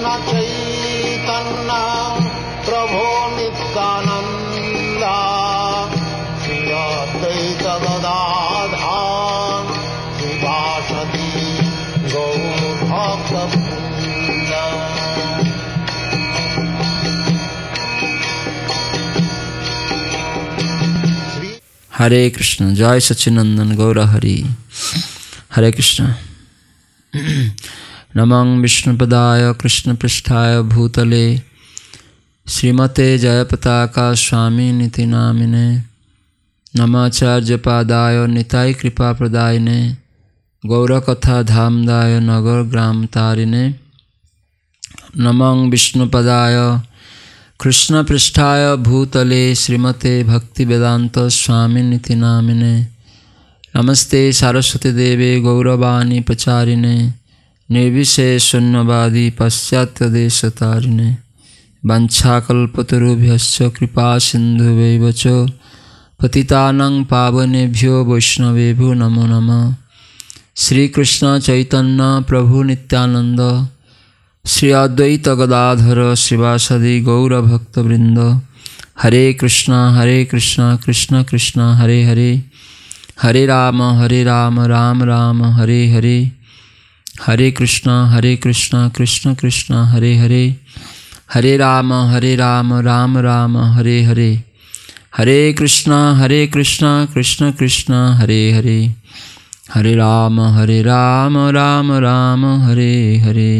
कृष्ण चैतन्य प्रभो नित्यानन्द श्रियद्वैतदाधान् विभाषति हरे कृष्ण जय सचिनंदन गौर हरि हरे कृष्ण नमं विष्णुपदाय कृष्णपृष्ठाय भूतले श्रीमते जयपताका स्वामी नीति नामिने नमाचार्य पादाय निताय कृपा प्रदायने गौरकथा धामदाय नगर ग्राम तारिने नमं विष्णुपदाय कृष्ण पृष्ठाय भूतले श्रीमते भक्ति वेदांत स्वामी नीति नामिने नमस्ते सरस्वती देवे गौरवाणी प्रचारिणे निर्विशेषण्यवादी पश्चात्यदेशतारिणे वंशाकल्पतरुभ्यश्च कृपा सिंधु च पावनेभ्यो वैष्णवेभ्यो नमो चैतन्य प्रभु प्रभुनित्यानन्द श्री अद्वैत गदाधर श्रीवासदी गौरभक्तवृंद हरे कृष्णा हरे कृष्णा कृष्ण कृष्ण हरे हरे हरे राम हरे राम राम राम हरे हरे हरे कृष्णा हरे कृष्णा कृष्ण कृष्णा हरे हरे हरे राम हरे राम राम राम हरे हरे हरे कृष्णा हरे कृष्णा कृष्ण कृष्णा हरे हरे हरे राम हरे राम राम राम हरे हरे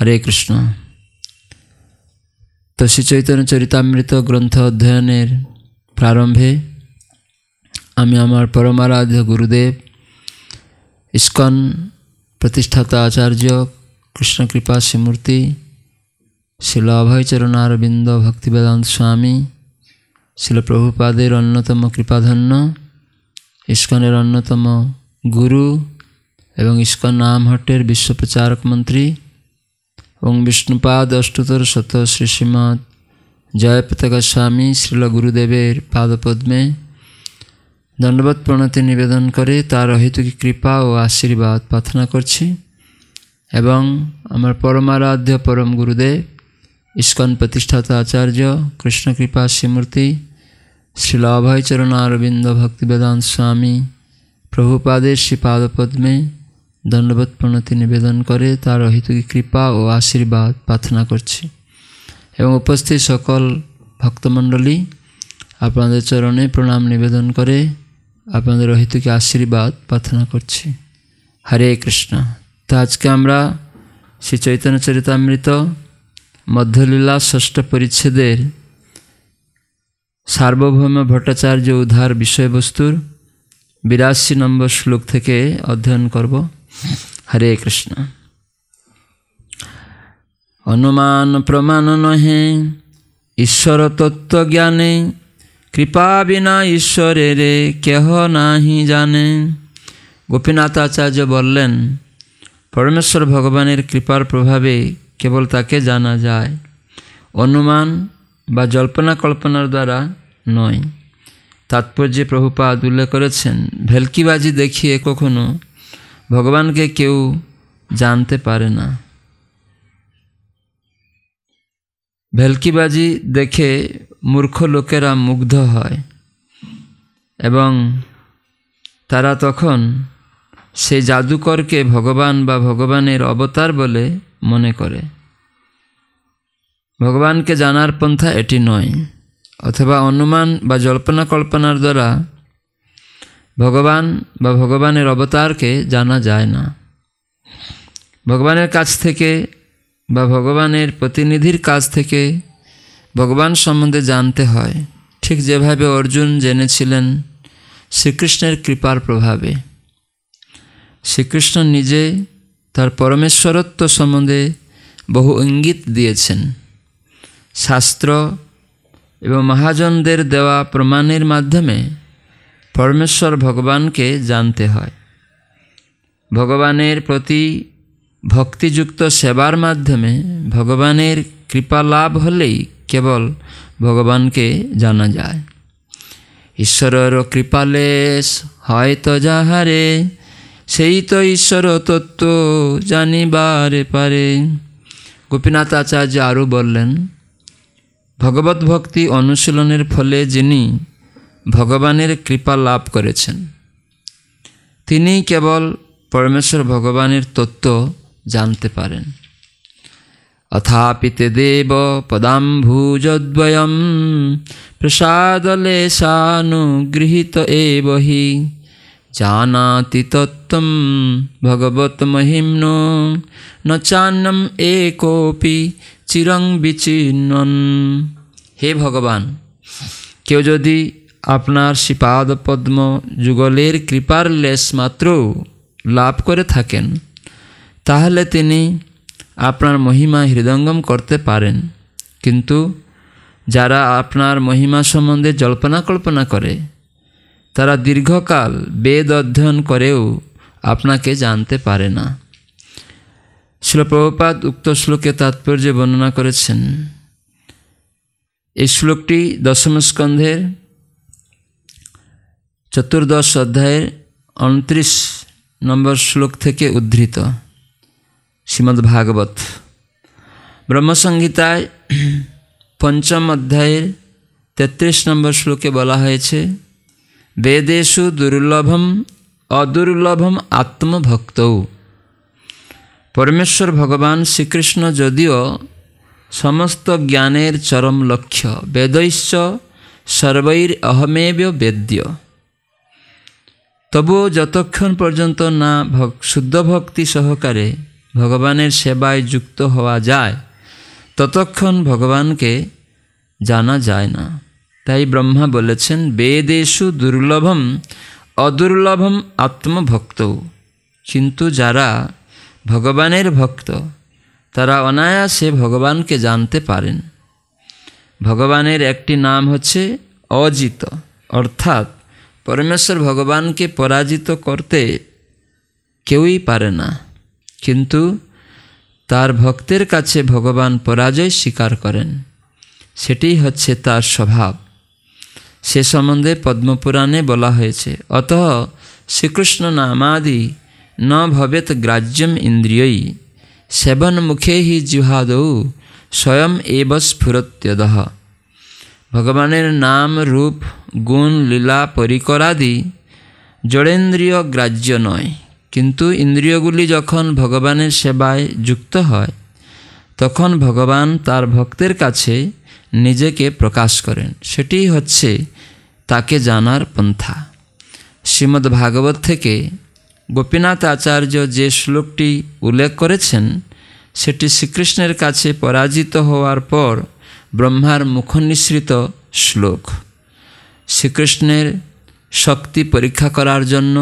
हरे कृष्ण তো শ্রী চৈতন্য চরিতামৃত গ্রন্থ অধ্যয়নের প্রারম্ভে আমি আমার পরমারাধ্য গুরুদেব ইস্কন প্রতিষ্ঠাতা আচার্য কৃষ্ণকৃপা শ্রীমূর্তি শিল অভয়চরণারবিন্দ ভক্তিবেদান্ত স্বামী শিল প্রভুপাদের অন্যতম কৃপাধন্য ইস্কনের অন্যতম গুরু এবং ইস্কন নামহট্টের বিশ্বপ্রচারক মন্ত্রী এবং বিষ্ণুপাদ অষ্টতর শত শ্রী শ্রীমৎ জয়প্রতাকা স্বামী শ্রীল গুরুদেবের পাদপদ্মে ধন্যবাদ প্রণতি নিবেদন করে তার অহেতুকি কৃপা ও আশীর্বাদ প্রার্থনা করছি এবং আমার পরমারাধ্য পরম গুরুদেব ইস্কন প্রতিষ্ঠাতা আচার্য কৃষ্ণকৃপা শ্রীমূর্তি শ্রীল অভয়চরণ অরবিন্দ ভক্তিবেদান স্বামী প্রভুপাদের শ্রীপাদপদ্মে দণ্ডবোধ প্রণতি নিবেদন করে তার অহেতুকি কৃপা ও আশীর্বাদ প্রার্থনা করছি এবং উপস্থিত সকল ভক্তমণ্ডলী আপনাদের চরণে প্রণাম নিবেদন করে আপনাদের অহেতুকে আশীর্বাদ প্রার্থনা করছি হরে কৃষ্ণ তো আজকে আমরা শ্রী চৈতন্য চরিতামৃত মধ্যলীলা ষষ্ঠ পরিচ্ছেদের সার্বভৌম ভট্টাচার্য উদ্ধার বিষয়বস্তুর বিরাশি নম্বর শ্লোক থেকে অধ্যয়ন করব হরে কৃষ্ণ অনুমান প্রমাণ নহে ঈশ্বর তত্ত্ব জ্ঞানে কৃপা বিনা ঈশ্বরের কেহ নাহি জানে গোপীনাথ আচার্য বললেন পরমেশ্বর ভগবানের কৃপার প্রভাবে কেবল তাকে জানা যায় অনুমান বা জল্পনা কল্পনার দ্বারা নয় তাৎপর্যে প্রভুপাদ উল্লেখ করেছেন ভেলকিবাজি দেখিয়ে কখনো ভগবানকে কেউ জানতে পারে না ভেলকিবাজি দেখে মূর্খ লোকেরা মুগ্ধ হয় এবং তারা তখন সেই জাদুকরকে ভগবান বা ভগবানের অবতার বলে মনে করে ভগবানকে জানার পন্থা এটি নয় অথবা অনুমান বা জল্পনা কল্পনার দ্বারা ভগবান বা ভগবানের অবতারকে জানা যায় না ভগবানের কাছ থেকে বা ভগবানের প্রতিনিধির কাছ থেকে ভগবান সম্বন্ধে জানতে হয় ঠিক যেভাবে অর্জুন জেনেছিলেন শ্রীকৃষ্ণের কৃপার প্রভাবে শ্রীকৃষ্ণ নিজে তার পরমেশ্বরত্ব সম্বন্ধে বহু ইঙ্গিত দিয়েছেন শাস্ত্র এবং মহাজনদের দেওয়া প্রমাণের মাধ্যমে পরমেশ্বর ভগবানকে জানতে হয় ভগবানের প্রতি ভক্তিযুক্ত সেবার মাধ্যমে ভগবানের কৃপা লাভ হলেই কেবল ভগবানকে জানা যায় ঈশ্বরর কৃপালেশ হয়তো যাহারে সেই তো ঈশ্বর তত্ত্ব জানিবারে পারে গোপীনাথ আচার্য আরও বললেন ভগবত ভক্তি অনুশীলনের ফলে যিনি ভগবানের কৃপা লাভ করেছেন তিনি কেবল পরমেশ্বর ভগবানের তত্ত্ব জানতে পারেন অথাপিতে দেব পদাম্ভুজদ্বয়ম প্রসাদলেশানুগৃহীত এ বহি জানাতি তত্ত্বম ভগবত মহিম্ন ন চান্নম এ কোপি চিরং বিচিন্ন হে ভগবান কেউ যদি আপনার শ্রীপাদ পদ্ম যুগলের কৃপার লেশ মাত্র লাভ করে থাকেন তাহলে তিনি আপনার মহিমা হৃদয়ঙ্গম করতে পারেন কিন্তু যারা আপনার মহিমা সম্বন্ধে জল্পনা কল্পনা করে তারা দীর্ঘকাল বেদ অধ্যয়ন করেও আপনাকে জানতে পারে না শিলপ্রভুপাত উক্ত শ্লোকে তাৎপর্য বর্ণনা করেছেন এই শ্লোকটি দশম স্কন্ধের চতুর্দশ অধ্যায়ের উনত্রিশ নম্বর শ্লোক থেকে উদ্ধৃত শ্রীমদ্ ভাগবত ব্রহ্মসংহিতায় পঞ্চম অধ্যায়ের তেত্রিশ নম্বর শ্লোকে বলা হয়েছে বেদেশু দুর্লভম অদুর্লভম আত্মভক্তৌ পরমেশ্বর ভগবান শ্রীকৃষ্ণ যদিও সমস্ত জ্ঞানের চরম লক্ষ্য বেদৈশ্চ সর্বৈর অহমেব বেদ্য তবুও যতক্ষণ পর্যন্ত না শুদ্ধ ভক্তি সহকারে ভগবানের সেবায় যুক্ত হওয়া যায় ততক্ষণ ভগবানকে জানা যায় না তাই ব্রহ্মা বলেছেন বেদেশু দুর্লভম অদুর্লভম আত্মভক্ত কিন্তু যারা ভগবানের ভক্ত তারা অনায়াসে ভগবানকে জানতে পারেন ভগবানের একটি নাম হচ্ছে অজিত অর্থাৎ পরমেশ্বর ভগবানকে পরাজিত করতে কেউই পারে না কিন্তু তার ভক্তের কাছে ভগবান পরাজয় স্বীকার করেন সেটি হচ্ছে তার স্বভাব সে সম্বন্ধে পদ্মপুরাণে বলা হয়েছে অত শ্রীকৃষ্ণ নামাদি ন ভবেত গ্রাহ্যম ইন্দ্রিয়ই সেবন মুখে হি জুহাদ স্বয়ং এব স্ফুরত্যদ ভগবানের নাম রূপ গুণ লীলা পরিকরাদি জড়েন্দ্রিয় গ্রাহ্য নয় কিন্তু ইন্দ্রিয়গুলি যখন ভগবানের সেবায় যুক্ত হয় তখন ভগবান তার ভক্তের কাছে নিজেকে প্রকাশ করেন সেটি হচ্ছে তাকে জানার পন্থা শ্রীমদ্ ভাগবত থেকে গোপীনাথ আচার্য যে শ্লোকটি উল্লেখ করেছেন সেটি শ্রীকৃষ্ণের কাছে পরাজিত হওয়ার পর ব্রহ্মার মুখনিসৃত শ্লোক শ্রীকৃষ্ণের শক্তি পরীক্ষা করার জন্য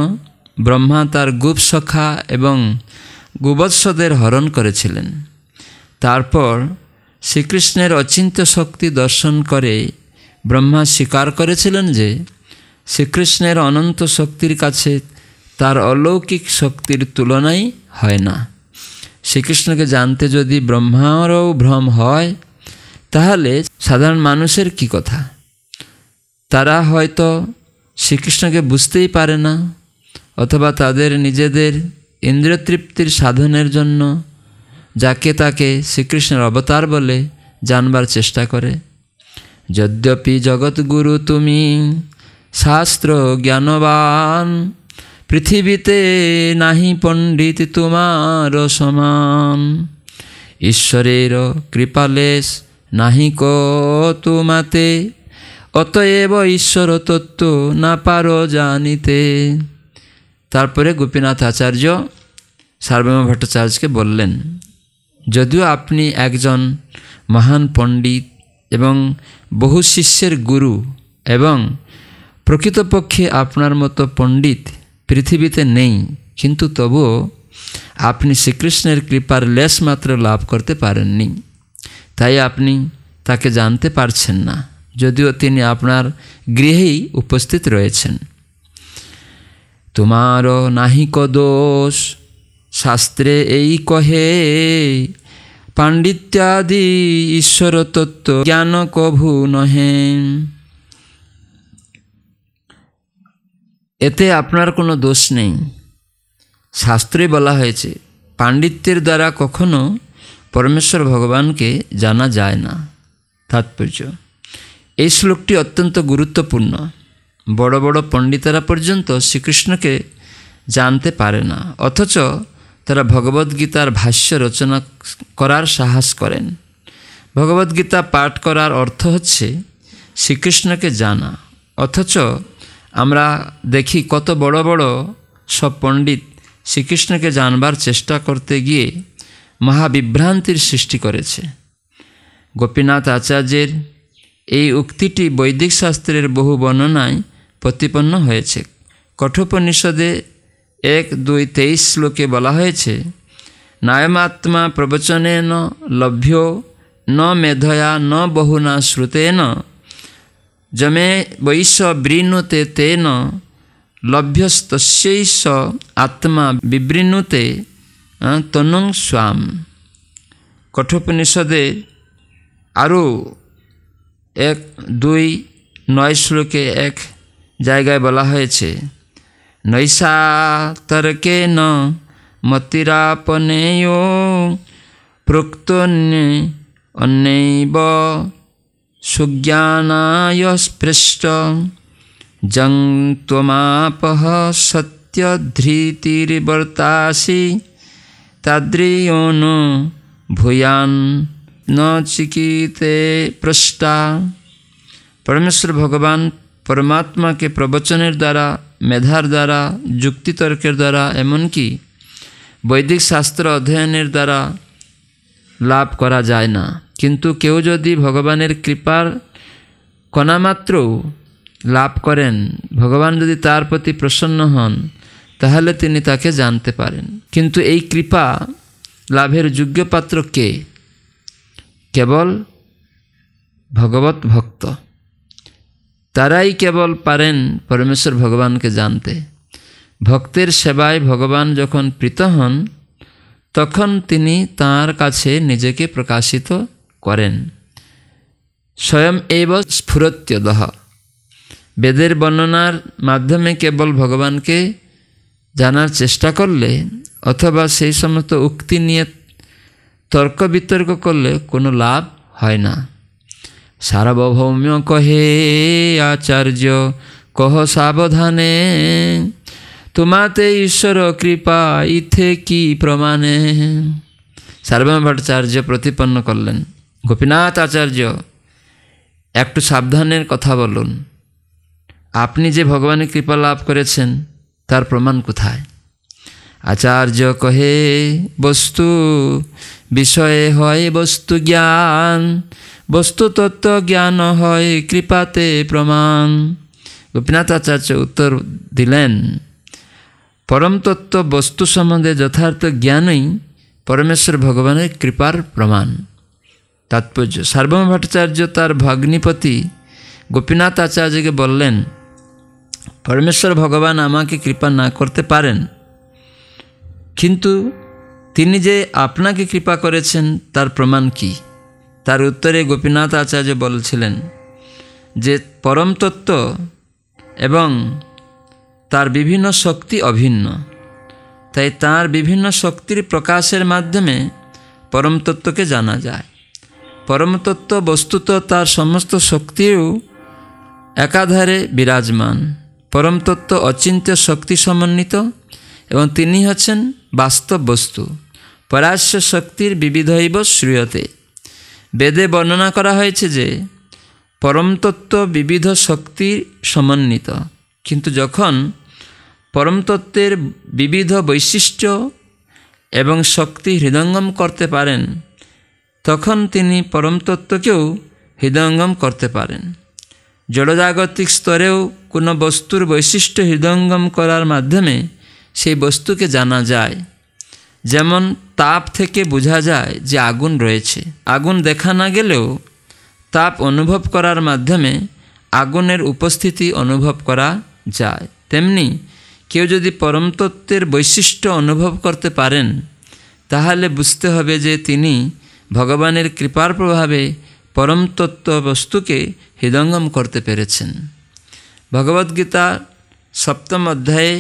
ব্রহ্মা তার গুপ সখা এবং গুবৎসদের হরণ করেছিলেন তারপর শ্রীকৃষ্ণের অচিন্ত শক্তি দর্শন করে ব্রহ্মা স্বীকার করেছিলেন যে শ্রীকৃষ্ণের অনন্ত শক্তির কাছে তার অলৌকিক শক্তির তুলনাই হয় না শ্রীকৃষ্ণকে জানতে যদি ব্রহ্মারও ভ্রম হয় তাহলে সাধারণ মানুষের কি কথা তারা হয়তো শ্রীকৃষ্ণকে বুঝতেই পারে না অথবা তাদের নিজেদের ইন্দ্রতৃপ্তির সাধনের জন্য যাকে তাকে শ্রীকৃষ্ণের অবতার বলে জানবার চেষ্টা করে যদ্যপি জগৎগুরু তুমি শাস্ত্র জ্ঞানবান পৃথিবীতে নাহি পণ্ডিত তোমার সমান ঈশ্বরের কৃপালেশ নাহি ক তোমাতে অতএব ঈশ্বর তত্ত্ব না পারো জানিতে তারপরে গোপীনাথ আচার্য সার্বম ভট্টাচার্যকে বললেন যদিও আপনি একজন মহান পণ্ডিত এবং বহু শিষ্যের গুরু এবং প্রকৃতপক্ষে আপনার মতো পণ্ডিত পৃথিবীতে নেই কিন্তু তবুও আপনি শ্রীকৃষ্ণের কৃপার লেশ মাত্র লাভ করতে পারেননি তাই আপনি তাকে জানতে পারছেন না যদিও তিনি আপনার গৃহেই উপস্থিত রয়েছেন তোমার নাহিক দোষ শাস্ত্রে এই কহে পাণ্ডিত্যাদি ঈশ্বর তত্ত্ব জ্ঞান কভু নহে এতে আপনার কোনো দোষ নেই শাস্ত্রে বলা হয়েছে পাণ্ডিত্যের দ্বারা কখনো পরমেশ্বর ভগবানকে জানা যায় না তাৎপর্য এই শ্লোকটি অত্যন্ত গুরুত্বপূর্ণ বড় বড় পণ্ডিতেরা পর্যন্ত শ্রীকৃষ্ণকে জানতে পারে না অথচ তারা ভগবদ্গীতার ভাষ্য রচনা করার সাহস করেন ভগবদ্গীতা পাঠ করার অর্থ হচ্ছে শ্রীকৃষ্ণকে জানা অথচ আমরা দেখি কত বড় বড় সব পণ্ডিত শ্রীকৃষ্ণকে জানবার চেষ্টা করতে গিয়ে মহাবিভ্রান্তির সৃষ্টি করেছে গোপীনাথ আচার্যের এই উক্তিটি বৈদিক শাস্ত্রের বহু বর্ণনায় প্রতিপন্ন হয়েছে কঠোপনিষদে এক দুই তেইশ শ্লোকে বলা হয়েছে নায়মাত্মা প্রবচনে ন লভ্য ন মেধয়া ন বহুনা শ্রুতেন জমে বৈশ বৃণুতে তেন লভ্যস্তস্যৈষ আত্মা বিবৃণুতে তনুং স্বাম কঠোপনিষদে আরও এক দুই নয় শ্লোকে এক জায়গায় বলা হয়েছে নৈশা তর্কে ন মতিরাপনে ও প্রক্তন্যে অন্যৈব সুজ্ঞানায় স্পৃষ্ট জং ত্বমাপহ সত্যধৃতির্বর্তাসি তাদ্রিয়ন ভূয়ান নচিকিতে পৃষ্ঠা পরমেশ্বর ভগবান পরমাত্মাকে প্রবচনের দ্বারা মেধার দ্বারা যুক্তিতর্কের দ্বারা এমনকি বৈদিক শাস্ত্র অধ্যয়নের দ্বারা লাভ করা যায় না কিন্তু কেউ যদি ভগবানের কৃপার কণামাত্রও লাভ করেন ভগবান যদি তার প্রতি প্রসন্ন হন তাহলে তিনি তাকে জানতে পারেন কিন্তু এই কৃপা লাভের যোগ্য কে কেবল ভগবত ভক্ত তারাই কেবল পারেন পরমেশ্বর ভগবানকে জানতে ভক্তের সেবায় ভগবান যখন প্রীত হন তখন তিনি তার কাছে নিজেকে প্রকাশিত করেন স্বয়ং এব স্ফুরত্যদহ বেদের বর্ণনার মাধ্যমে কেবল ভগবানকে জানার চেষ্টা করলে অথবা সেই সমস্ত উক্তি নিয়ে তর্ক বিতর্ক করলে কোনো লাভ হয় না সার্বভৌম্য কহে আচার্য কহ সাবধানে তোমাতে ঈশ্বর কৃপা ইথে কি প্রমাণে সার্বভৌম ভট্টাচার্য প্রতিপন্ন করলেন গোপীনাথ আচার্য একটু সাবধানের কথা বলুন আপনি যে ভগবানের কৃপা লাভ করেছেন তার প্রমাণ কোথায় আচার্য কহে বস্তু বিষয়ে হয় বস্তু জ্ঞান বস্তুতত্ত্ব জ্ঞান হয় কৃপাতে প্রমাণ গোপীনাথ আচার্য উত্তর দিলেন পরমতত্ত্ব বস্তু সম্বন্ধে যথার্থ জ্ঞানই পরমেশ্বর ভগবানের কৃপার প্রমাণ তাৎপর্য সার্বম ভট্টাচার্য তার ভগ্নিপতি গোপীনাথ আচার্যকে বললেন পরমেশ্বর ভগবান আমাকে কৃপা না করতে পারেন কিন্তু তিনি যে আপনাকে কৃপা করেছেন তার প্রমাণ কি তার উত্তরে গোপীনাথ আচার্য বলছিলেন যে পরম তত্ত্ব এবং তার বিভিন্ন শক্তি অভিন্ন তাই তার বিভিন্ন শক্তির প্রকাশের মাধ্যমে পরম তত্ত্বকে জানা যায় পরমতত্ত্ব বস্তুত তার সমস্ত শক্তিও একাধারে বিরাজমান পরমতত্ত্ব অচিন্ত্য শক্তি সমন্বিত এবং তিনি হচ্ছেন বাস্তব বস্তু পরাশ্য শক্তির বিবিধৈব শ্রীয়তে বেদে বর্ণনা করা হয়েছে যে পরমতত্ত্ব বিবিধ শক্তির সমন্বিত কিন্তু যখন পরমতত্ত্বের বিবিধ বৈশিষ্ট্য এবং শক্তি হৃদঙ্গম করতে পারেন তখন তিনি পরমতত্ত্বকেও হৃদঙ্গম করতে পারেন জড়জাগতিক স্তরেও কোনো বস্তুর বৈশিষ্ট্য হৃদঙ্গম করার মাধ্যমে সেই বস্তুকে জানা যায় যেমন তাপ থেকে বোঝা যায় যে আগুন রয়েছে আগুন দেখা না গেলেও তাপ অনুভব করার মাধ্যমে আগুনের উপস্থিতি অনুভব করা যায় তেমনি কেউ যদি পরমতত্ত্বের বৈশিষ্ট্য অনুভব করতে পারেন তাহলে বুঝতে হবে যে তিনি ভগবানের কৃপার প্রভাবে পরমতত্ত্ব বস্তুকে হৃদঙ্গম করতে পেরেছেন ভগবদ্গীতা সপ্তম অধ্যায়ে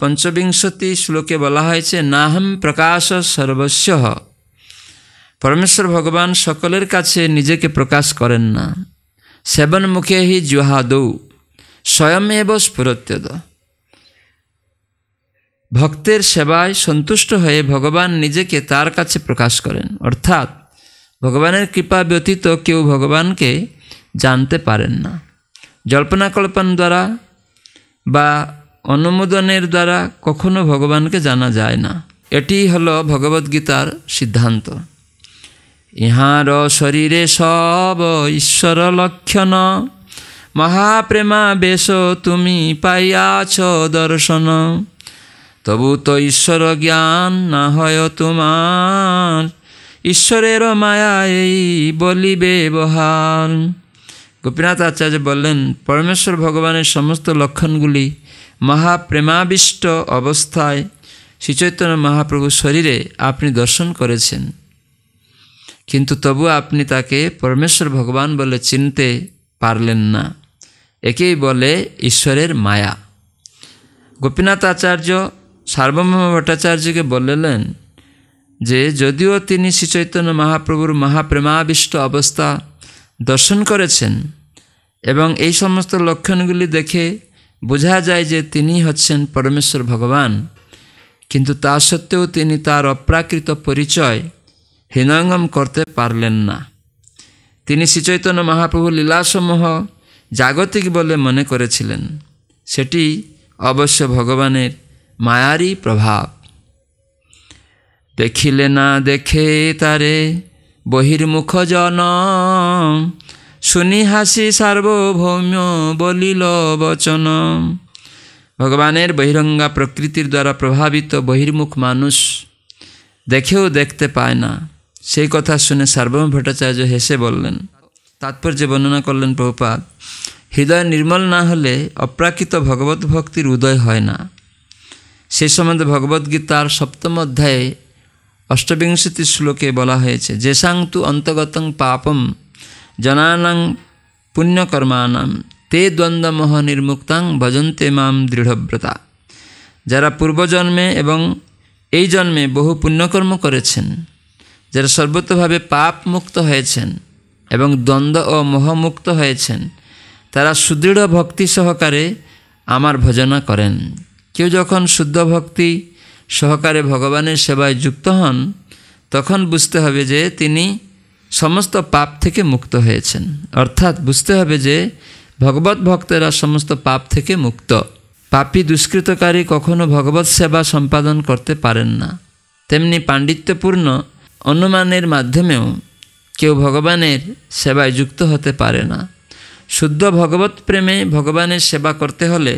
পঞ্চবিংশতি শ্লোকে বলা হয়েছে নাহম প্রকাশ সর্বস্ব পরমেশ্বর ভগবান সকলের কাছে নিজেকে প্রকাশ করেন না সেবন মুখে হি জুহাদৌ স্বয়মেব স্ফুরত্যদ ভক্তের সেবায় সন্তুষ্ট হয়ে ভগবান নিজেকে তার কাছে প্রকাশ করেন অর্থাৎ ভগবানের কৃপা ব্যতীত কেউ ভগবানকে জানতে পারেন না জল্পনাকল্পন দ্বারা বা অনুমোদনের দ্বারা কখনো ভগবানকে জানা যায় না এটি হল ভগবদ্গীতার সিদ্ধান্ত ইহার শরীরে সব ঈশ্বর লক্ষণ মহাপ্রেমা বেশ তুমি পাইয়াছ দর্শন তবু তো ঈশ্বর জ্ঞান না হয় তোমার ঈশ্বরের মায়া এই বলি বহাল গোপীনাথ আচার্য বললেন পরমেশ্বর ভগবানের সমস্ত লক্ষণগুলি মহাপ্রেমাবিষ্ট অবস্থায় শ্রীচৈতন্য মহাপ্রভু শরীরে আপনি দর্শন করেছেন কিন্তু তবু আপনি তাকে পরমেশ্বর ভগবান বলে চিনতে পারলেন না একেই বলে ঈশ্বরের মায়া গোপীনাথ আচার্য সার্বভৌম ভট্টাচার্যকে বললেন যে যদিও তিনি শ্রীচৈতন্য মহাপ্রভুর মহাপ্রেমাবিষ্ট অবস্থা দর্শন করেছেন এবং এই সমস্ত লক্ষণগুলি দেখে বোঝা যায় যে তিনি হচ্ছেন পরমেশ্বর ভগবান কিন্তু তা সত্ত্বেও তিনি তার অপ্রাকৃত পরিচয় হৃনয়ঙ্গম করতে পারলেন না তিনি শ্রীচৈতন্য মহাপ্রভু লীলাসমূহ জাগতিক বলে মনে করেছিলেন সেটি অবশ্য ভগবানের মায়ারই প্রভাব দেখিলে না দেখে তারে বহির্মুখ জন শুনি হাসি সার্বভৌম্য বলিল বচন ভগবানের বহিরঙ্গা প্রকৃতির দ্বারা প্রভাবিত বহির্মুখ মানুষ দেখেও দেখতে পায় না সেই কথা শুনে সার্বভৌম ভট্টাচার্য হেসে বললেন তাৎপর্য বর্ণনা করলেন প্রভুপাত হৃদয় নির্মল না হলে অপ্রাকৃত ভগবত ভক্তির উদয় হয় না সে সম্বন্ধে ভগবদ্গীতার সপ্তম অধ্যায়ে অষ্টবিংশতি শ্লোকে বলা হয়েছে যেসাং তু অন্তগতং পাপম জনানাং পুণ্যকর্মানাম তে দ্বন্দ্বমোহ নির্মুক্তাং ভজন্তে মাম দৃঢ়ব্রতা যারা পূর্বজন্মে এবং এই জন্মে বহু পুণ্যকর্ম করেছেন যারা সর্বতভাবে পাপ মুক্ত হয়েছেন এবং দ্বন্দ্ব ও মোহমুক্ত হয়েছেন তারা সুদৃঢ় ভক্তি সহকারে আমার ভজনা করেন কেউ যখন শুদ্ধ ভক্তি সহকারে ভগবানের সেবায় যুক্ত হন তখন বুঝতে হবে যে তিনি সমস্ত পাপ থেকে মুক্ত হয়েছেন অর্থাৎ বুঝতে হবে যে ভগবৎ ভক্তেরা সমস্ত পাপ থেকে মুক্ত পাপি দুষ্কৃতকারী কখনো ভগবৎ সেবা সম্পাদন করতে পারেন না তেমনি পাণ্ডিত্যপূর্ণ অনুমানের মাধ্যমেও কেউ ভগবানের সেবায় যুক্ত হতে পারে না শুদ্ধ ভগবত প্রেমে ভগবানের সেবা করতে হলে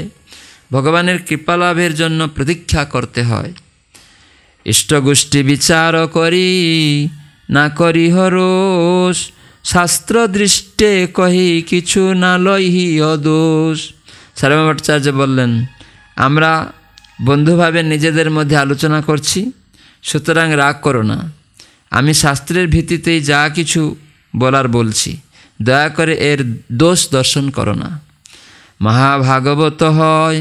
ভগবানের কৃপালাভের জন্য প্রতীক্ষা করতে হয় ইষ্টগোষ্ঠী বিচার করি না করি হরোষ শাস্ত্র দৃষ্টে কহি কিছু না লইহি অদোষ সারমা ভট্টাচার্য বললেন আমরা বন্ধুভাবে নিজেদের মধ্যে আলোচনা করছি সুতরাং রাগ করো না আমি শাস্ত্রের ভিত্তিতেই যা কিছু বলার বলছি দয়া করে এর দোষ দর্শন করো না মহাভাগবত হয়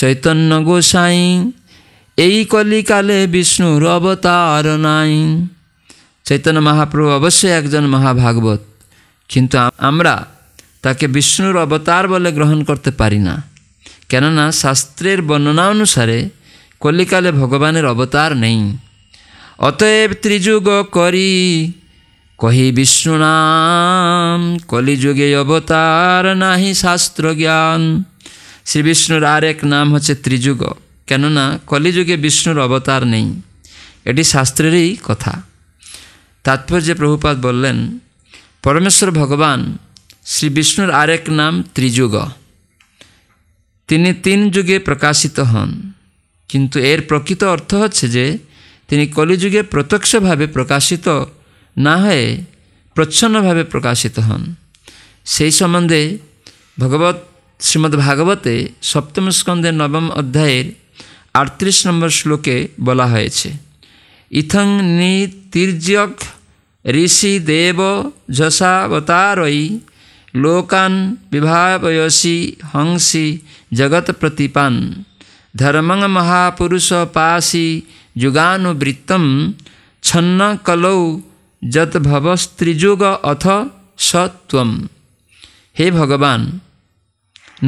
চৈতন্য গোসাই এই কলিকালে বিষ্ণুর অবতার নাই চৈতন্য মহাপ্রভু অবশ্যই একজন মহাভাগবত কিন্তু আমরা তাকে বিষ্ণুর অবতার বলে গ্রহণ করতে পারি না কেননা শাস্ত্রের বর্ণনা অনুসারে কলিকালে ভগবানের অবতার নেই অতএব ত্রিযুগ করি কহি বিষ্ণু নাম কলিযুগে অবতার নাহি শাস্ত্র জ্ঞান শ্রী বিষ্ণুর আরেক নাম হচ্ছে ত্রিযুগ কেননা কলিযুগে বিষ্ণুর অবতার নেই এটি শাস্ত্রেরই কথা তাৎপর্যে প্রভুপাদ বললেন পরমেশ্বর ভগবান শ্রী বিষ্ণুর আরেক নাম ত্রিযুগ তিনি তিন যুগে প্রকাশিত হন কিন্তু এর প্রকৃত অর্থ হচ্ছে যে তিনি কলিযুগে প্রত্যক্ষভাবে প্রকাশিত না হয়ে প্রচ্ছন্নভাবে প্রকাশিত হন সেই সম্বন্ধে ভগবত শ্রীমদ্ ভাগবতে সপ্তম স্কন্ধে নবম অধ্যায়ের আটত্রিশ নম্বর শ্লোকে বলা হয়েছে इथं नितिर्ज्यक ऋषिदेव जसावतारै लोकान् विभावयसि हंसि जगत्प्रतिपान् छन्न महापुरुषपासि जत कलौ जद्भवस्त्रिजुग अथ सत्वम हे भगवान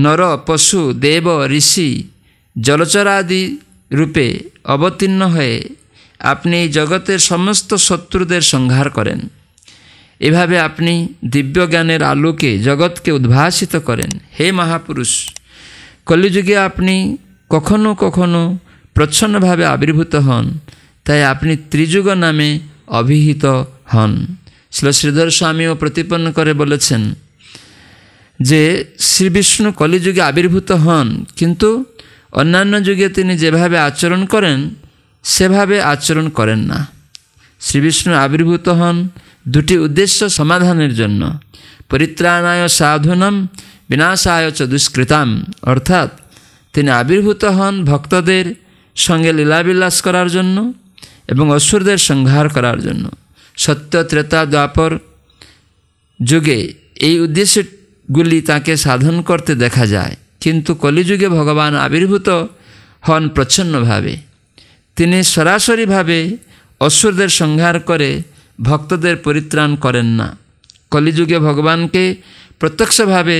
नर पशु देव ऋषि जलचरादि रूपे अवतीर्ण है আপনি জগতের সমস্ত শত্রুদের সংহার করেন এভাবে আপনি দিব্যজ্ঞানের আলোকে জগৎকে উদ্ভাসিত করেন হে মহাপুরুষ কলিযুগে আপনি কখনো কখনো প্রচ্ছন্নভাবে আবির্ভূত হন তাই আপনি ত্রিযুগ নামে অভিহিত হন শ্রী শ্রীধর স্বামীও প্রতিপন্ন করে বলেছেন যে শ্রী বিষ্ণু কলিযুগে আবির্ভূত হন কিন্তু অন্যান্য যুগে তিনি যেভাবে আচরণ করেন সেভাবে আচরণ করেন না শ্রীবিষ্ণু আবির্ভূত হন দুটি উদ্দেশ্য সমাধানের জন্য পরিত্রাণায় সাধুনম বিনাশায় চ দুষ্কৃতাম অর্থাৎ তিনি আবির্ভূত হন ভক্তদের সঙ্গে লীলাবিলাস করার জন্য এবং অসুরদের সংহার করার জন্য সত্য ত্রেতা দ্বাপর যুগে এই উদ্দেশ্যগুলি তাকে সাধন করতে দেখা যায় কিন্তু কলিযুগে ভগবান আবির্ভূত হন প্রচ্ছন্নভাবে তিনি সরাসরিভাবে অসুরদের সংহার করে ভক্তদের পরিত্রাণ করেন না কলিযুগে ভগবানকে প্রত্যক্ষভাবে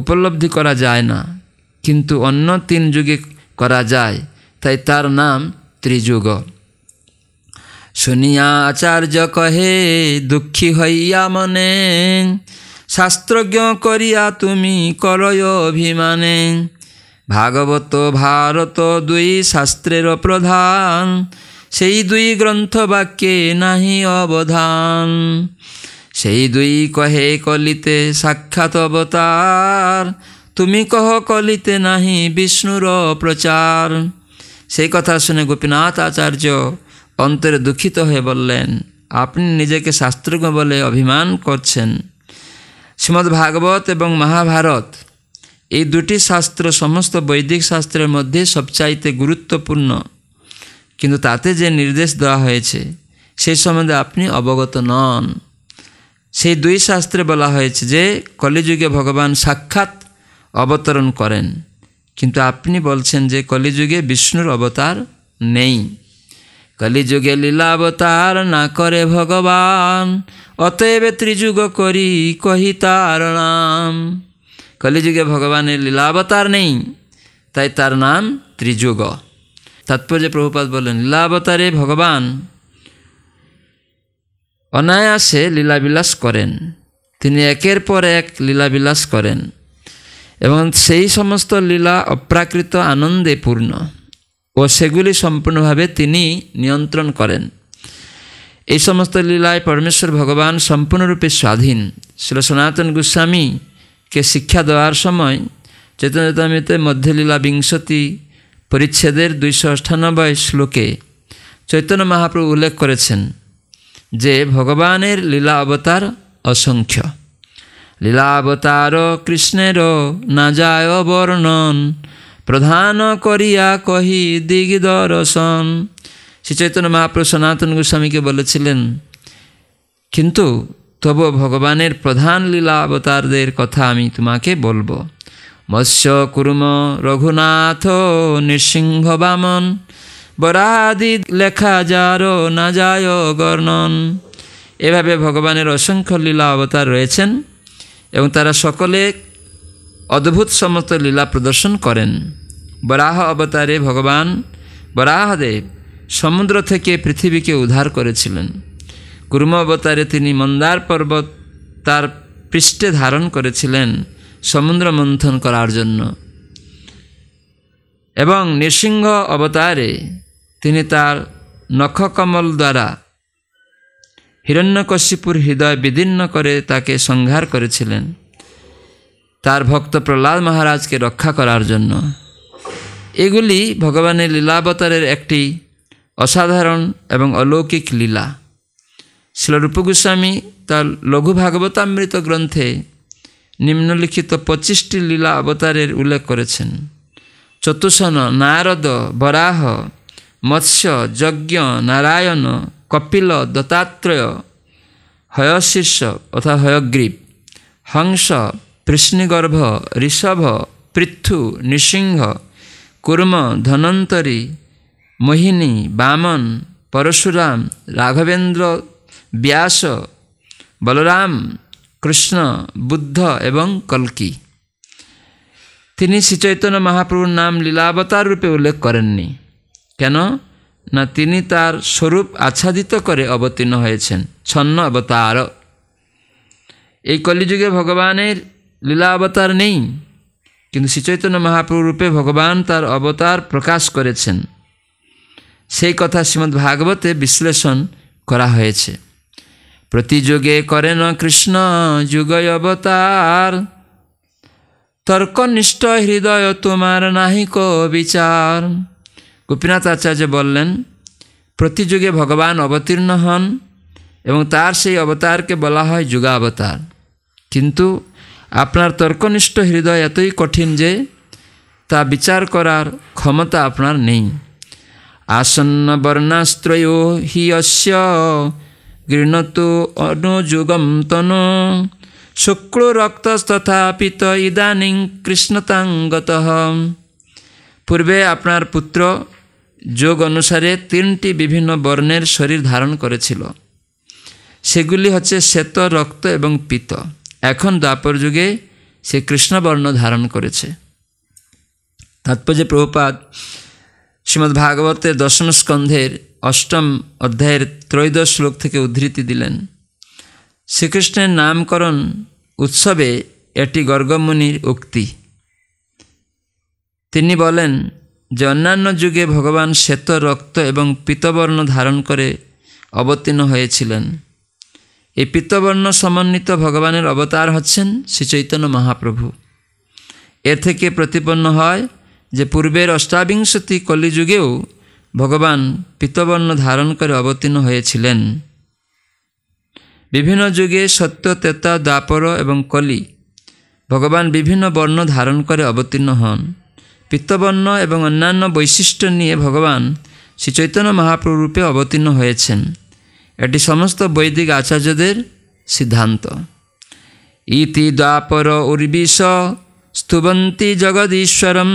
উপলব্ধি করা যায় না কিন্তু অন্য তিন যুগে করা যায় তাই তার নাম ত্রিযুগ শুনিয়া আচার্য কহে দুঃখী হইয়া মনে শাস্ত্রজ্ঞ করিয়া তুমি করয় অভিমানে ভাগবত ভারত দুই শাস্ত্রের প্রধান সেই দুই গ্রন্থ বাক্যে নাহি অবধান সেই দুই কহে কলিতে সাক্ষাৎ অবতার তুমি কহ কলিতে নাহি বিষ্ণুর প্রচার সেই কথা শুনে গোপীনাথ আচার্য অন্তরে দুঃখিত হয়ে বললেন আপনি নিজেকে শাস্ত্রজ্ঞ বলে অভিমান করছেন শ্রীমদ্ভাগবত এবং মহাভারত এই দুটি শাস্ত্র সমস্ত বৈদিক শাস্ত্রের মধ্যে সবচাইতে গুরুত্বপূর্ণ কিন্তু তাতে যে নির্দেশ দেওয়া হয়েছে সেই সম্বন্ধে আপনি অবগত নন সেই দুই শাস্ত্রে বলা হয়েছে যে কলিযুগে ভগবান সাক্ষাৎ অবতরণ করেন কিন্তু আপনি বলছেন যে কলিযুগে বিষ্ণুর অবতার নেই কলিযুগে অবতার না করে ভগবান অতএব ত্রিযুগ করি কহি তার নাম কলিযুগে ভগবানের লীলাবতার নেই তাই তার নাম ত্রিযুগ তাৎপর্যে প্রভুপাত বললেন লীলাবতারে ভগবান অনায়াসে লীলাবিলাস করেন তিনি একের পর এক লীলাবিলাস করেন এবং সেই সমস্ত লীলা অপ্রাকৃত আনন্দে পূর্ণ ও সেগুলি সম্পূর্ণভাবে তিনি নিয়ন্ত্রণ করেন এই সমস্ত লীলায় পরমেশ্বর ভগবান সম্পূর্ণরূপে স্বাধীন শ্রী সনাতন গোস্বামী কে শিক্ষা দেওয়ার সময় চেতনতামিতে মধ্যলীলা বিংশতি পরিচ্ছেদের দুইশো অষ্টানব্বই শ্লোকে চৈতন্য মহাপ্রভু উল্লেখ করেছেন যে ভগবানের লীলা অবতার অসংখ্য লীলা অবতার কৃষ্ণের না যায় বর্ণন প্রধান করিয়া কহি দিগদর্শন শ্রী চৈতন্য মহাপ্রভু সনাতন গোস্বামীকে বলেছিলেন কিন্তু তবু ভগবানের প্রধান লীলা অবতারদের কথা আমি তোমাকে বলবো মৎস্য কুর্ম রঘুনাথ নৃসিংহ বামন বরাদি লেখা যার না যায় গর্ণন এভাবে ভগবানের অসংখ্য লীলা অবতার রয়েছেন এবং তারা সকলে অদ্ভুত সমস্ত লীলা প্রদর্শন করেন বরাহ অবতারে ভগবান বরাহদেব সমুদ্র থেকে পৃথিবীকে উদ্ধার করেছিলেন কুর্মাবতারে তিনি মন্দার পর্বত তার পৃষ্ঠে ধারণ করেছিলেন সমুদ্র মন্থন করার জন্য এবং নৃসিংহ অবতারে তিনি তার নখকমল দ্বারা হিরণ্যকশিপুর হৃদয় বিদীর্ণ করে তাকে সংহার করেছিলেন তার ভক্ত প্রহ্লাদ মহারাজকে রক্ষা করার জন্য এগুলি ভগবানের লীলাবতারের একটি অসাধারণ এবং অলৌকিক লীলা শিলরূপ গোস্বামী তার লঘু ভাগবতামৃত গ্রন্থে নিম্নলিখিত পঁচিশটি লীলা অবতারের উল্লেখ করেছেন চতুষণ নারদ বরাহ মৎস্য যজ্ঞ নারায়ণ কপিল দত্তাত্রয় হয়শীর্ষ অথা হয়গ্রীব হংস পৃষ্ণিগর্ভ ঋষভ পৃথু নৃসিংহ কুর্ম ধনন্তরী মোহিনী বামন পরশুরাম রাঘবেন্দ্র ব্যাস বলরাম কৃষ্ণ বুদ্ধ এবং কলকি তিনি শ্রীচৈতন্য মহাপ্রভুর নাম লীলাবতার রূপে উল্লেখ করেননি কেন না তিনি তার স্বরূপ আচ্ছাদিত করে অবতীর্ণ হয়েছেন ছন্ন অবতার এই কলিযুগে ভগবানের লীলা অবতার নেই কিন্তু শ্রীচৈতন্য মহাপ্রভুর রূপে ভগবান তার অবতার প্রকাশ করেছেন সেই কথা শ্রীমদ্ ভাগবতে বিশ্লেষণ করা হয়েছে প্রতিযোগে করে করেন কৃষ্ণ যুগ অবতার তর্কনিষ্ঠ হৃদয় তোমার নাহিক বিচার গোপীনাথ আচার্য বললেন প্রতিযোগে ভগবান অবতীর্ণ হন এবং তার সেই অবতারকে বলা হয় যুগাবতার কিন্তু আপনার তর্কনিষ্ঠ হৃদয় এতই কঠিন যে তা বিচার করার ক্ষমতা আপনার নেই আসন্ন বর্ণাশ্রয় হি অস্য গৃহণতু অনুযুগম তনু শুক্লরক্তস্তথাপিত ইদানিং কৃষ্ণতাঙ্গত পূর্বে আপনার পুত্র যোগ অনুসারে তিনটি বিভিন্ন বর্ণের শরীর ধারণ করেছিল সেগুলি হচ্ছে শ্বেত রক্ত এবং পিত এখন দ্বাপর যুগে সে কৃষ্ণবর্ণ ধারণ করেছে তাৎপর্য প্রভুপাত ভাগবতের দশম স্কন্ধের অষ্টম অধ্যায়ের ত্রয়োদশ শ্লোক থেকে উদ্ধৃতি দিলেন শ্রীকৃষ্ণের নামকরণ উৎসবে এটি গর্গমুনির উক্তি তিনি বলেন যে অন্যান্য যুগে ভগবান শ্বেত রক্ত এবং পিতবর্ণ ধারণ করে অবতীর্ণ হয়েছিলেন এই পিতবর্ণ সমন্বিত ভগবানের অবতার হচ্ছেন শ্রীচৈতন্য মহাপ্রভু এ থেকে প্রতিপন্ন হয় যে পূর্বের অষ্টাবিংশতি কলিযুগেও ভগবান পিতবর্ণ ধারণ করে অবতীর্ণ হয়েছিলেন বিভিন্ন যুগে সত্য তেতা দ্বাপর এবং কলি ভগবান বিভিন্ন বর্ণ ধারণ করে অবতীর্ণ হন পিত্তবর্ণ এবং অন্যান্য বৈশিষ্ট্য নিয়ে ভগবান শ্রী চৈতন্য রূপে অবতীর্ণ হয়েছেন এটি সমস্ত বৈদিক আচার্যদের সিদ্ধান্ত ইতি দ্বাপর উর্বিশ স্তুবন্তী জগদীশ্বরম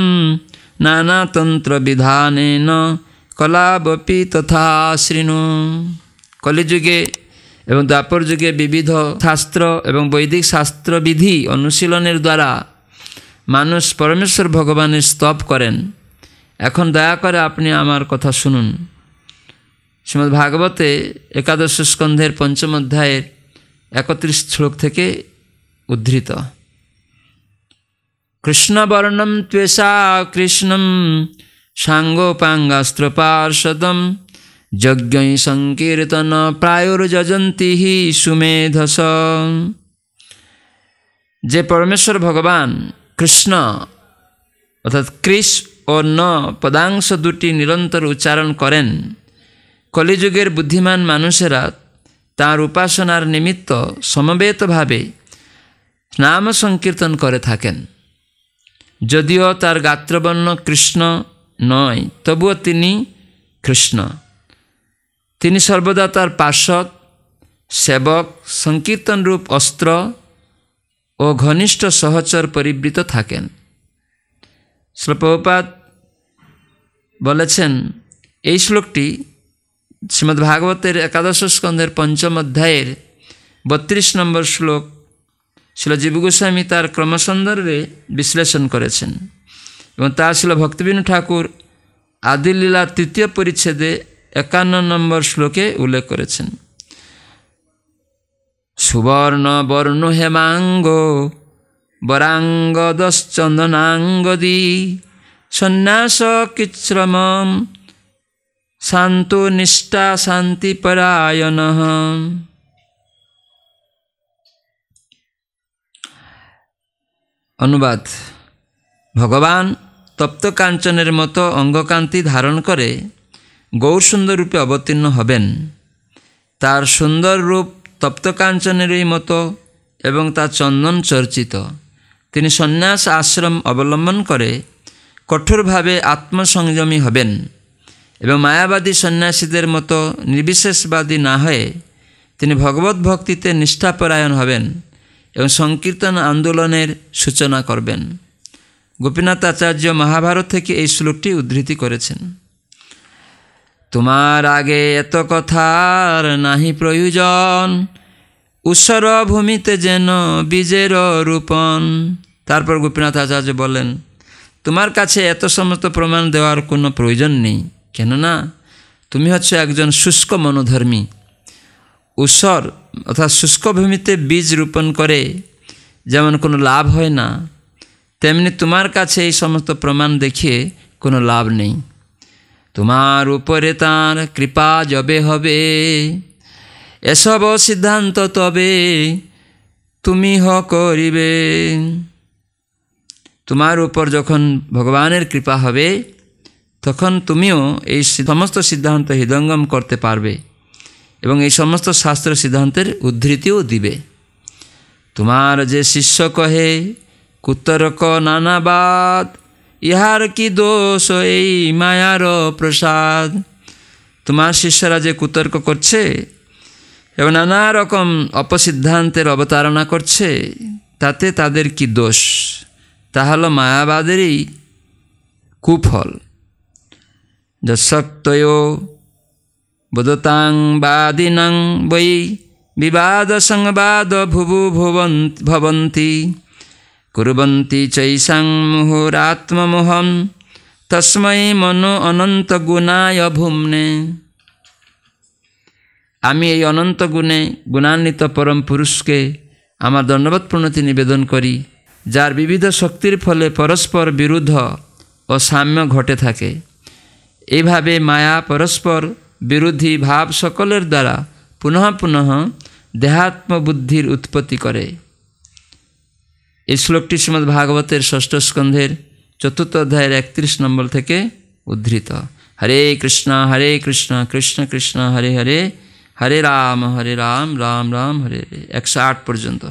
নানাতন্ত্র বিধানেন কলাবপি তথা শ্রীণু কলিযুগে এবং দ্বাপর যুগে বিবিধ শাস্ত্র এবং বৈদিক শাস্ত্রবিধি অনুশীলনের দ্বারা মানুষ পরমেশ্বর ভগবানের স্তব করেন এখন দয়া করে আপনি আমার কথা শুনুন শ্রীমদ ভাগবতে একাদশ স্কন্ধের পঞ্চম অধ্যায়ের একত্রিশ শ্লোক থেকে উদ্ধৃত কৃষ্ণবর্ণম ত্বেষা কৃষ্ণম সাঙ্গোপাঙ্গাস্ত্রপার্ষদম যজ্ঞই সংকীর্তন প্রায়ুর্যজন্তী হি সুমেধস যে পরমেশ্বর ভগবান কৃষ্ণ অর্থাৎ কৃষ ও ন পদাংশ দুটি নিরন্তর উচ্চারণ করেন কলিযুগের বুদ্ধিমান মানুষেরা তাঁর উপাসনার নিমিত্ত সমবেতভাবে নাম সংকীর্তন করে থাকেন যদিও তার গাত্রবর্ণ কৃষ্ণ নয় তবুও তিনি কৃষ্ণ তিনি সর্বদা তার পার্শ্বদ সেবক সংকীর্তনরূপ অস্ত্র ও ঘনিষ্ঠ সহচর পরিবৃত থাকেন শ্লোপাত বলেছেন এই শ্লোকটি শ্রীমদ্ ভাগবতের একাদশ স্কন্ধের পঞ্চম অধ্যায়ের বত্রিশ নম্বর শ্লোক শিলজীব গোস্বামী তার ক্রমসন্দর্ভে বিশ্লেষণ করেছেন ଏବଂ ତା ଆସିଲା ଭକ୍ତବିନ ଠାକୁର ଆଦି ଲୀଳା ତୃତୀୟ ପରିଚ୍ଛେଦ ଏକାନ୍ନ ନମ୍ବର ଶ୍ଳୋକେ ଉଲ୍ଲେଖ କରିଛନ୍ ସୁବର୍ଣ୍ଣ ବର୍ଣ୍ଣ ହେମାଙ୍ଗ ବରାଙ୍ଗ ଦଶ୍ଚନ୍ଦନାଙ୍ଗ ଦି ସନ୍ୟାସ କିଶ୍ରମ ଶାନ୍ତ ନିଷ୍ଠା ଶାନ୍ତି ପରାୟଣ ଅନୁବାଦ ভগবান তপ্তকাঞ্চনের মতো অঙ্গকান্তি ধারণ করে গৌর সুন্দর রূপে অবতীর্ণ হবেন তার সুন্দর রূপ তপ্তকাঞ্চনেরই মতো এবং তা চন্দন চর্চিত তিনি সন্ন্যাস আশ্রম অবলম্বন করে কঠোরভাবে আত্মসংযমী হবেন এবং মায়াবাদী সন্ন্যাসীদের মতো নির্বিশেষবাদী না হয়ে তিনি ভগবত ভক্তিতে নিষ্ঠাপরায়ণ হবেন এবং সংকীর্তন আন্দোলনের সূচনা করবেন গোপীনাথ আচার্য মহাভারত থেকে এই শ্লোকটি উদ্ধৃতি করেছেন তোমার আগে এত কথার নাহি প্রয়োজন উৎসর ভূমিতে যেন বীজের রূপন তারপর গোপীনাথ আচার্য বলেন তোমার কাছে এত সমস্ত প্রমাণ দেওয়ার কোনো প্রয়োজন নেই কেননা তুমি হচ্ছে একজন শুষ্ক মনোধর্মী উৎসর অর্থাৎ শুষ্ক ভূমিতে বীজ রোপণ করে যেমন কোনো লাভ হয় না তেমনি তোমার কাছে এই সমস্ত প্রমাণ দেখিয়ে কোনো লাভ নেই তোমার উপরে তার কৃপা যবে হবে এসব সিদ্ধান্ত তবে তুমি হ করিবে তোমার উপর যখন ভগবানের কৃপা হবে তখন তুমিও এই সমস্ত সিদ্ধান্ত হৃদঙ্গম করতে পারবে এবং এই সমস্ত শাস্ত্র সিদ্ধান্তের উদ্ধৃতিও দিবে তোমার যে শিষ্য কহে কুতর্ক নানাবাদ ইহার কি দোষ এই মায়ার প্রসাদ তোমার শিষ্যরা যে কুতর্ক করছে এবং নানা রকম অপসিদ্ধান্তের অবতারণা করছে তাতে তাদের কি দোষ তা হলো মায়াবাদেরই কুফল যশক্তয় বোধতাং বাদিনং বৈ বিবাদ সংবাদ ভুবু ভবন্তী কুবন্তি চৈসাং মুহুরাত্মমোহম তস্মৈ মনো অনন্ত গুণায় ভুমনে আমি এই অনন্ত গুণে গুণান্বিত পরম পুরুষকে আমার দণ্ডবোধ প্রণতি নিবেদন করি যার বিবিধ শক্তির ফলে পরস্পর বিরুদ্ধ ও সাম্য ঘটে থাকে এইভাবে মায়া পরস্পর বিরোধী ভাব সকলের দ্বারা পুনঃ পুনঃ দেহাত্মবুদ্ধির উৎপত্তি করে এই শ্লোকটি শ্রীমদ ভাগবতের ষষ্ঠ স্কন্ধের চতুর্থ অধ্যায়ের একত্রিশ নম্বর থেকে উদ্ধৃত হরে কৃষ্ণ হরে কৃষ্ণ কৃষ্ণ কৃষ্ণ হরে হরে হরে রাম হরে রাম রাম রাম হরে হরে একশো আট পর্যন্ত